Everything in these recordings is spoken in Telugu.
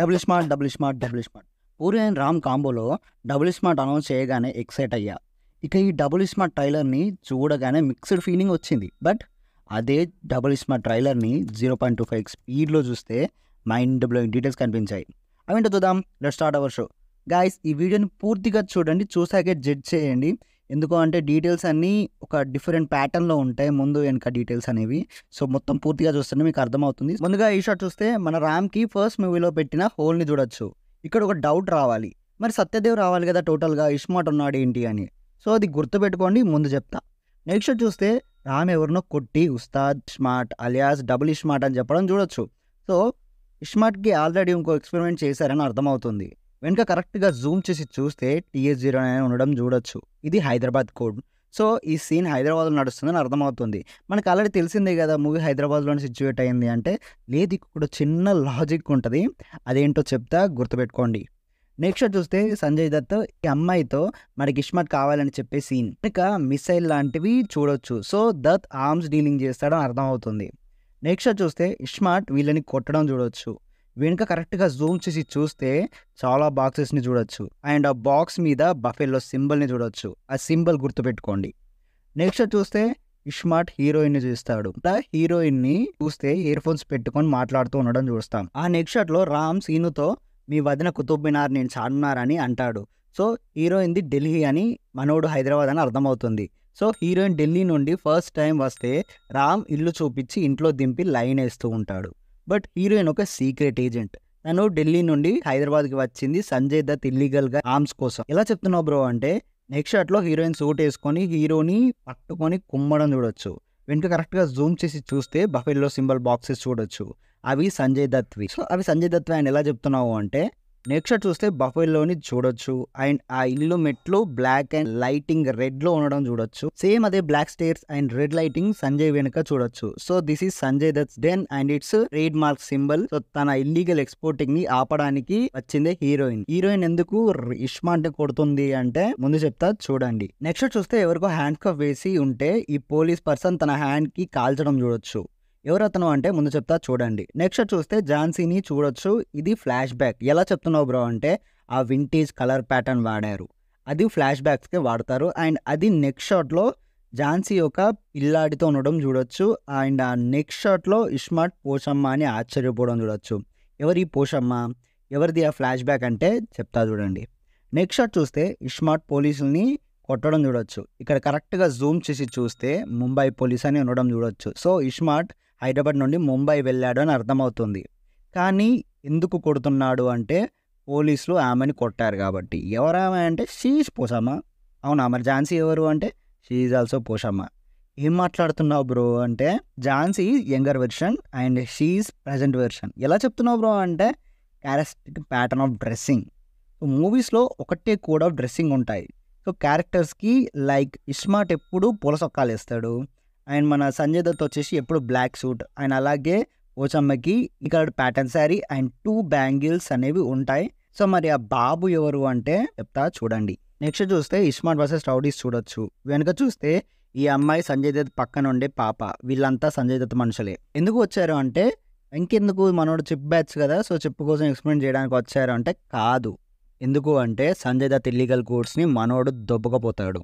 double smart double smart double smart Puri and Ram కాంబోలో డబుల్ స్మార్ట్ అనౌన్స్ చేయగానే ఎక్సైట్ అయ్యా ఇక ఈ డబుల్ స్మార్ట్ ట్రైలర్ని చూడగానే మిక్స్డ్ ఫీలింగ్ వచ్చింది బట్ అదే డబుల్ స్మార్ట్ ట్రైలర్ని జీరో పాయింట్ టూ ఫైవ్ స్పీడ్లో చూస్తే మైండ్ బ్లోయింగ్ డీటెయిల్స్ కనిపించాయి ఏంటో చూద్దాం let start our show guys ఈ వీడియోని పూర్తిగా చూడండి చూసాకే జడ్జ్ చేయండి ఎందుకు అంటే డీటెయిల్స్ అన్నీ ఒక డిఫరెంట్ ప్యాటర్న్లో ఉంటాయి ముందు వెనక డీటెయిల్స్ అనేవి సో మొత్తం పూర్తిగా చూస్తుంటే మీకు అర్థమవుతుంది ముందుగా ఈ షాట్ చూస్తే మన రామ్కి ఫస్ట్ మూవీలో పెట్టిన హోల్ని చూడొచ్చు ఇక్కడ ఒక డౌట్ రావాలి మరి సత్యదేవ్ రావాలి కదా టోటల్గా ఇష్మాట్ ఉన్నాడు ఏంటి అని సో అది గుర్తుపెట్టుకోండి ముందు చెప్తా నెక్స్ట్ చూస్తే రామ్ ఎవరినో కొట్టి Ustaad smart alias double iSmart అని చెప్పడం చూడొచ్చు సో ఇష్మార్ట్కి ఆల్రెడీ ఇంకో ఎక్స్పెరిమెంట్ చేశారని అర్థమవుతుంది వెనుక కరెక్ట్గా జూమ్ చేసి చూస్తే టీఎస్ జీరో నైన్ ఉండడం చూడొచ్చు ఇది హైదరాబాద్ కోడ్ సో ఈ సీన్ హైదరాబాద్లో నడుస్తుందని అర్థమవుతుంది మనకు ఆల్రెడీ తెలిసిందే కదా మూవీ హైదరాబాద్లోనే సిచ్యువేట్ అయ్యింది అంటే లేదు ఇక్కడ చిన్న లాజిక్ ఉంటుంది అదేంటో చెప్తా గుర్తుపెట్టుకోండి నెక్స్ట్ చూస్తే సంజయ్ దత్ ఈ అమ్మాయితో మనకి ఇష్మత్ కావాలని చెప్పే సీన్ ఇంకా మిసైల్ లాంటివి చూడొచ్చు సో దత్ ఆర్మ్స్ డీలింగ్ చేస్తాడని అర్థమవుతుంది నెక్స్ట్ చూస్తే ఇష్మార్ట్ వీళ్ళని కొట్టడం చూడొచ్చు వెనుక కరెక్ట్గా జూమ్ చేసి చూస్తే చాలా బాక్సెస్ని చూడొచ్చు అండ్ ఆ బాక్స్ మీద బఫెల్లో సింబల్ని చూడొచ్చు ఆ సింబల్ గుర్తుపెట్టుకోండి నెక్స్ట్ చూస్తే ఇష్మార్ట్ హీరోయిన్ ని చూస్తాడు హీరోయిన్ ని చూస్తే ఇయర్ ఫోన్స్ పెట్టుకొని మాట్లాడుతూ ఉండడం చూస్తాం ఆ నెక్స్ట్ షాట్ లో రామ్ సీనుతో మీ వదిన కుతుబ్ మినార్ నేను చార్మినార్ అని అంటాడు సో హీరోయిన్ ది ఢిల్లీ అని మనోడు హైదరాబాద్ అని అర్థమవుతుంది సో హీరోయిన్ ఢిల్లీ నుండి ఫస్ట్ టైం వస్తే రామ్ ఇల్లు చూపించి ఇంట్లో దింపి లైన్ వేస్తూ ఉంటాడు బట్ హీరోయిన్ ఒక సీక్రెట్ ఏజెంట్ తను ఢిల్లీ నుండి హైదరాబాద్కి వచ్చింది సంజయ్ దత్ గా ఆర్మ్స్ కోసం ఎలా చెప్తున్నావు బ్రో అంటే నెక్స్ట్ షాట్లో హీరోయిన్ సూట్ వేసుకొని హీరోని పట్టుకొని కుమ్మడం చూడొచ్చు వెనుక కరెక్ట్గా జూమ్ చేసి చూస్తే బఫెల్లో సింబల్ బాక్సెస్ చూడొచ్చు అవి సంజయ్ దత్వి సో అవి సంజయ్ దత్వి ఆయన ఎలా చెప్తున్నావు అంటే నెక్స్ట్ చూస్తే బఫెల్లోని చూడొచ్చు అండ్ ఆ ఇల్లు మెట్లు బ్లాక్ అండ్ లైటింగ్ రెడ్ లో ఉండడం చూడొచ్చు సేమ్ అదే black stairs and red lighting Sanjay వెనుక చూడొచ్చు so this is Sanjay that's den and it's trademark symbol so తన ఇల్లీగల్ ఎక్స్పోర్టింగ్ ని ఆపడానికి వచ్చింది హీరోయిన్ హీరోయిన్ ఎందుకు ఇష్మా అంటే కొడుతుంది అంటే ముందు చెప్తా చూడండి నెక్స్ట్ చూస్తే ఎవరికో హ్యాండ్ కఫ్ వేసి ఉంటే ఈ పోలీస్ పర్సన్ తన హ్యాండ్ కి కాల్చడం చూడొచ్చు ఎవరతను అంటే ముందు చెప్తా చూడండి నెక్స్ట్ చూస్తే ఝాన్సీని చూడొచ్చు ఇది ఫ్లాష్ బ్యాక్ ఎలా చెప్తున్నావు బ్రో అంటే ఆ వింటేజ్ కలర్ ప్యాటర్న్ వాడారు అది ఫ్లాష్ బ్యాక్స్కే వాడతారు అండ్ అది నెక్స్ట్ షాట్లో ఝాన్సీ యొక్క పిల్లాడితో ఉండడం చూడొచ్చు అండ్ ఆ నెక్స్ట్ షాట్లో ఇష్మాట్ పోషమ్మ అని ఆశ్చర్యపోవడం చూడొచ్చు ఎవరి పోషమ్మ ఎవరిది ఆ ఫ్లాష్ బ్యాక్ అంటే చెప్తా చూడండి నెక్స్ట్ షాట్ చూస్తే ఇష్మాట్ పోలీసుల్ని కొట్టడం చూడొచ్చు ఇక్కడ కరెక్ట్గా జూమ్ చేసి చూస్తే ముంబై పోలీస్ అని ఉండడం చూడొచ్చు సో ఇష్మాట్ హైదరాబాద్ నుండి ముంబై వెళ్ళాడు అని అర్థమవుతుంది కానీ ఎందుకు కొడుతున్నాడు అంటే పోలీసులు ఆమెని కొట్టారు కాబట్టి ఎవరు ఆమె అంటే షీజ్ పోసమ్మ అవునా మరి ఝాన్సీ ఎవరు అంటే షీజ్ ఆల్సో పోషమ్మ ఏం మాట్లాడుతున్నావు బ్రో అంటే Jhansi younger version and she's present version ఎలా చెప్తున్నావు బ్రో అంటే character pattern of dressing so మూవీస్లో ఒకటే కోడ్ ఆఫ్ డ్రెస్సింగ్ ఉంటాయి సో క్యారెక్టర్స్కి లైక్ ఇస్మార్ట్ ఎప్పుడు పూల సొక్కాలు వేస్తాడు అండ్ మన సంజయ్ దత్ వచ్చేసి ఎప్పుడు బ్లాక్ సూట్ అండ్ అలాగే ఓచమ్మకి ఇక్కడ pattern sari and two bangles అనేవి ఉంటాయి సో మరి ఆ బాబు ఎవరు అంటే చెప్తా చూడండి నెక్స్ట్ చూస్తే ఇస్మార్ట్ వర్సెస్ రౌడీస్ చూడొచ్చు వెనుక చూస్తే ఈ అమ్మాయి సంజయ్ దత్ పక్కన ఉండే పాప వీళ్ళంతా సంజయ్ దత్ మనుషులే ఎందుకు వచ్చారు అంటే ఇంకెందుకు మనోడు చిప్ బ్యాచ్ కదా సో చిప్ కోసం ఎక్స్ప్లెయిన్ చేయడానికి వచ్చారు అంటే కాదు ఎందుకు అంటే సంజయ్ దత్ ఇల్లీగల్ గూడ్స్ని మనోడు దొబ్బకపోతాడు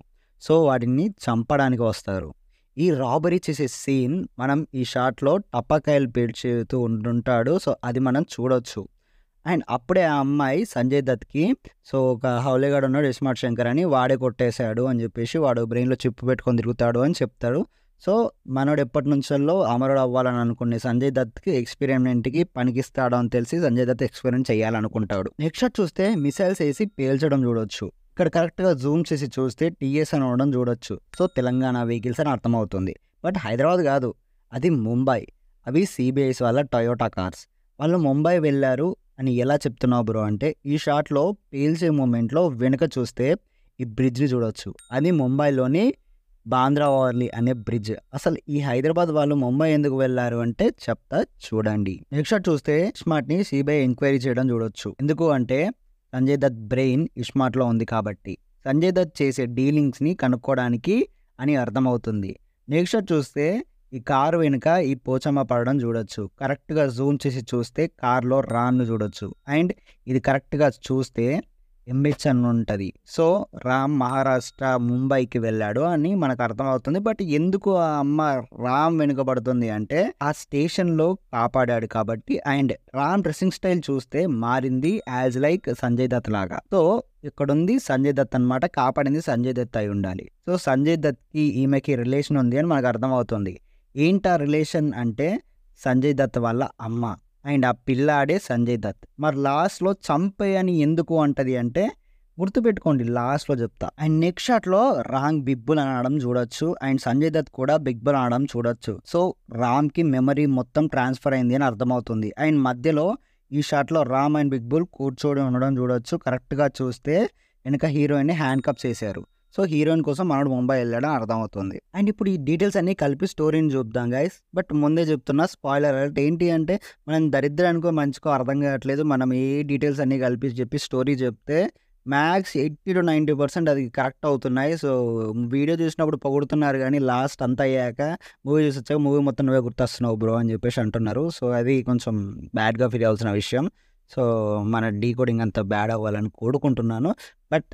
సో వాటిని చంపడానికి వస్తారు ఈ రాబరీ చేసే సీన్ మనం ఈ షాట్లో టపాకాయలు పీడ్చేతూ ఉంటుంటాడు సో అది మనం చూడొచ్చు అండ్ అప్పుడే ఆ అమ్మాయి సంజయ్ దత్కి సో ఒక హౌలేగాడు ఉన్నాడు యశ్మాట్ శంకర్ అని వాడే కొట్టేశాడు అని చెప్పేసి వాడు బ్రెయిన్లో చిప్పు పెట్టుకొని తిరుగుతాడు అని చెప్తాడు సో మనోడు ఎప్పటి నుంచో అమరుడు అవ్వాలని అనుకునే సంజయ్ దత్కి ఎక్స్పెరిమెంట్కి పనికిస్తాడు అని తెలిసి సంజయ్ దత్ ఎక్స్పెరిమెంట్ చేయాలనుకుంటాడు నెక్స్ట్ చూస్తే మిసైల్స్ వేసి పేల్చడం చూడొచ్చు ఇక్కడ కరెక్ట్గా జూమ్ చేసి చూస్తే టీఎస్ అని ఉండడం చూడొచ్చు సో తెలంగాణ వెహికల్స్ అని అర్థమవుతుంది బట్ హైదరాబాద్ కాదు అది ముంబై అవి సిబిఐస్ వాళ్ళ టొయోటా కార్స్ వాళ్ళు ముంబై వెళ్ళారు అని ఎలా చెప్తున్నావు బ్రో అంటే ఈ షాట్లో పీల్చే మూమెంట్లో వెనుక చూస్తే ఈ బ్రిడ్జ్ని చూడొచ్చు అది ముంబైలోని బాంద్రా ఓవర్లీ అనే బ్రిడ్జ్ అసలు ఈ హైదరాబాద్ వాళ్ళు ముంబై ఎందుకు వెళ్ళారు అంటే చెప్తా చూడండి నెక్స్ట్ చూస్తే స్మార్ట్ ని సిబిఐ ఎంక్వైరీ చేయడం చూడొచ్చు ఎందుకు అంటే సంజయ్ దత్ బ్రెయిన్ ఇష్మార్ట్లో ఉంది కాబట్టి సంజయ్ దత్ చేసే డీలింగ్స్ని కనుక్కోవడానికి అని అర్థమవుతుంది నెక్స్ట్ చూస్తే ఈ కారు వెనుక ఈ పోచమ్మ పడడం చూడొచ్చు కరెక్ట్గా జూమ్ చేసి చూస్తే కారులో రాన్ను చూడొచ్చు అండ్ ఇది కరెక్ట్గా చూస్తే ఎంహెచ్ అని ఉంటుంది సో రామ్ మహారాష్ట్ర ముంబైకి వెళ్ళాడు అని మనకు అర్థమవుతుంది బట్ ఎందుకు ఆ అమ్మ రామ్ వెనుకబడుతుంది అంటే ఆ స్టేషన్లో కాపాడాడు కాబట్టి అండ్ రామ్ డ్రెస్సింగ్ స్టైల్ చూస్తే మారింది యాజ్ లైక్ సంజయ్ దత్ లాగా సో ఇక్కడ ఉంది సంజయ్ దత్ అనమాట కాపాడింది సంజయ్ దత్ అయి ఉండాలి సో సంజయ్ దత్కి ఈమెకి రిలేషన్ ఉంది అని మనకు అర్థమవుతుంది ఏంటి ఆ రిలేషన్ అంటే సంజయ్ దత్ వాళ్ళ అమ్మ అండ్ ఆ పిల్లాడే సంజయ్ దత్ మరి లాస్ట్లో చంపే అని ఎందుకు అంటది అంటే గుర్తుపెట్టుకోండి లాస్ట్లో చెప్తా అండ్ నెక్స్ట్ షాట్లో రాంగ్ బిగ్ బుల్ అనడం చూడొచ్చు అండ్ సంజయ్ దత్ కూడా బిగ్ బుల్ అనడం చూడొచ్చు సో రామ్కి మెమరీ మొత్తం ట్రాన్స్ఫర్ అయింది అని అర్థమవుతుంది అండ్ మధ్యలో ఈ షాట్లో రామ్ అండ్ బిగ్ బుల్ కూర్చోడి ఉండడం చూడొచ్చు కరెక్ట్గా చూస్తే వెనుక హీరోయిన్ని హ్యాండ్ కప్ చేశారు సో హీరోయిన్ కోసం మనోడు ముంబై వెళ్ళాడని అర్థమవుతుంది అండ్ ఇప్పుడు ఈ డీటెయిల్స్ అన్ని కలిపి స్టోరీని చూపుదాం గైస్ బట్ ముందే చెప్తున్నా స్పాయిలర్ అలర్ట్ ఏంటి అంటే మనం దరిద్రానికో మంచికో అర్థం కావట్లేదు మనం ఏ డీటెయిల్స్ అన్ని కలిపి చెప్పి స్టోరీ చెప్తే max eighty to ninety percent అది కరెక్ట్ అవుతున్నాయి సో వీడియో చూసినప్పుడు పొగుడుతున్నారు కానీ లాస్ట్ అంత అయ్యాక మూవీ చూసి వచ్చాక మూవీ మొత్తం నువ్వే గుర్తొస్తున్నావు బ్రో అని చెప్పేసి అంటున్నారు సో అది కొంచెం బ్యాడ్గా ఫీల్ అవ్వాల్సిన విషయం సో మన డీకోడింగ్ అంత బ్యాడ్ అవ్వాలని కోరుకుంటున్నాను బట్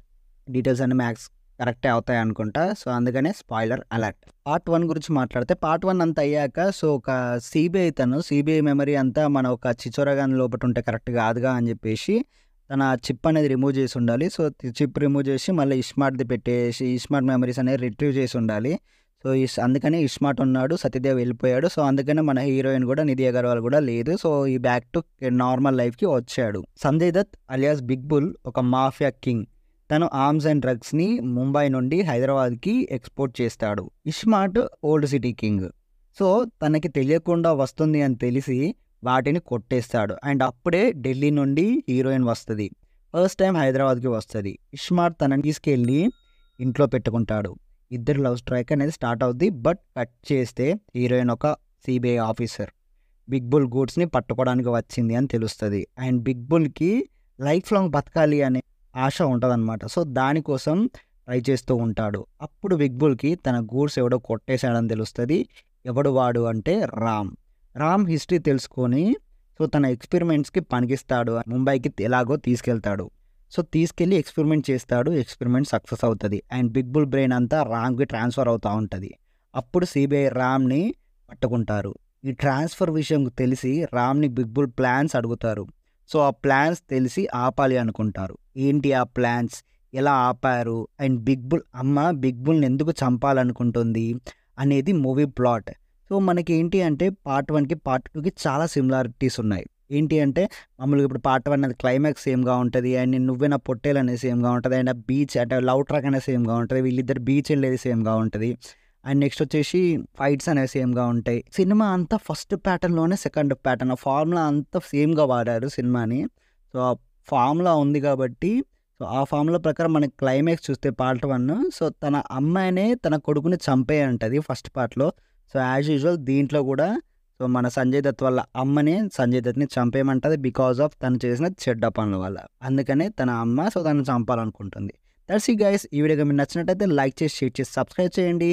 డీటెయిల్స్ అన్ని మ్యాక్స్ కరెక్టే అవుతాయి అనుకుంటా సో అందుకనే స్పాయిలర్ అలర్ట్ పార్ట్ వన్ గురించి మాట్లాడితే పార్ట్ వన్ అంతా అయ్యాక సో ఒక సిబిఐ తను సిబిఐ మెమరీ అంతా మన ఒక చిచోరగాన్ లోపల ఉంటే కరెక్ట్ కాదుగా అని చెప్పేసి తన చిప్ అనేది రిమూవ్ చేసి ఉండాలి సో చిప్ రిమూవ్ చేసి మళ్ళీ ఇస్మార్ట్ది పెట్టేసి ఇస్మార్ట్ మెమరీస్ అనేది రిట్రీవ్ చేసి ఉండాలి సో అందుకనే ఇస్మార్ట్ ఉన్నాడు సత్యదేవ్ వెళ్ళిపోయాడు సో అందుకనే మన హీరోయిన్ కూడా నిధి అగర్వాల్ కూడా లేదు సో ఈ బ్యాక్ టు నార్మల్ లైఫ్కి వచ్చాడు Sanjay Dutt alias big bull ఒక మాఫియా కింగ్ తను ఆర్మ్స్ అండ్ డ్రగ్స్ని ముంబై నుండి హైదరాబాద్కి ఎక్స్పోర్ట్ చేస్తాడు iSmart old city king so తనకి తెలియకుండా వస్తుంది అని తెలిసి వాటిని కొట్టేస్తాడు అండ్ అప్పుడే ఢిల్లీ నుండి హీరోయిన్ వస్తుంది ఫస్ట్ టైం హైదరాబాద్కి వస్తుంది ఇష్మార్ట్ తనని తీసుకెళ్ళి ఇంట్లో పెట్టుకుంటాడు ఇద్దరు లవ్ స్ట్రైక్ అనేది స్టార్ట్ అవుద్ది బట్ కట్ చేస్తే హీరోయిన్ ఒక సిబిఐ ఆఫీసర్ బిగ్ బుల్ గూడ్స్ని పట్టుకోవడానికి వచ్చింది అని తెలుస్తుంది అండ్ బిగ్ బుల్కి లైఫ్ లాంగ్ బతకాలి అనే ఆశ ఉంటుందన్నమాట సో దానికోసం ట్రై చేస్తూ ఉంటాడు అప్పుడు బిగ్ బుల్కి తన గూడ్స్ ఎవడో కొట్టేశాడని తెలుస్తుంది ఎవడు వాడు అంటే రామ్ రామ్ హిస్టరీ తెలుసుకొని సో తన ఎక్స్పెరిమెంట్స్కి పనికిస్తాడు ముంబైకి ఎలాగో తీసుకెళ్తాడు సో తీసుకెళ్ళి ఎక్స్పెరిమెంట్ చేస్తాడు ఎక్స్పెరిమెంట్ సక్సెస్ అవుతుంది అండ్ బిగ్ బుల్ బ్రెయిన్ అంతా రామ్కి ట్రాన్స్ఫర్ అవుతూ ఉంటుంది అప్పుడు సిబిఐ రామ్ని పట్టుకుంటారు ఈ ట్రాన్స్ఫర్ విషయం తెలిసి రామ్ని బిగ్ బుల్ ప్లాన్స్ అడుగుతారు సో ఆ ప్లాన్స్ తెలిసి ఆపాలి అనుకుంటారు ఏంటి ఆ ప్లాన్స్ ఎలా ఆపారు అండ్ బిగ్ బుల్ అమ్మ బిగ్ బుల్ని ఎందుకు చంపాలనుకుంటుంది అనేది మూవీ ప్లాట్ సో మనకి ఏంటి అంటే పార్ట్ వన్కి పార్ట్ టూకి చాలా సిమిలారిటీస్ ఉన్నాయి ఏంటి అంటే మామూలుగా ఇప్పుడు పార్ట్ వన్ అనేది క్లైమాక్స్ సేమ్గా ఉంటుంది అండ్ నువ్వే నా పొట్టేలు అనేది సేమ్గా ఉంటుంది అండ్ ఆ బీచ్ అంటే లవ్ ట్రాక్ అనేది సేమ్గా ఉంటుంది వీళ్ళిద్దరు బీచ్ వెళ్ళేది సేమ్గా ఉంటుంది అండ్ నెక్స్ట్ వచ్చేసి ఫైట్స్ అనేవి సేమ్గా ఉంటాయి సినిమా అంతా ఫస్ట్ ప్యాటర్న్లోనే సెకండ్ ప్యాటర్న్ ఆ ఫార్ములా అంతా సేమ్గా వాడారు సినిమాని సో ఆ ఫార్ములా ఉంది కాబట్టి సో ఆ ఫార్ములా ప్రకారం మనకి క్లైమాక్స్ చూస్తే పార్ట్ వన్ సో తన అమ్మాయినే తన కొడుకుని చంపే అంటది ఫస్ట్ పార్ట్లో సో యాజ్ యూజువల్ దీంట్లో కూడా సో మన సంజయ్ దత్ వాళ్ళ అమ్మనే సంజయ్ దత్ని చంపేయమంటది బికాస్ ఆఫ్ తను చేసిన చెడ్డ పనుల వల్ల అందుకనే తన అమ్మ సో తను చంపాలనుకుంటుంది దట్స్ ఈ గైస్ ఈ వీడియో మీరు నచ్చినట్టయితే లైక్ చేసి షేర్ చేసి సబ్స్క్రైబ్ చేయండి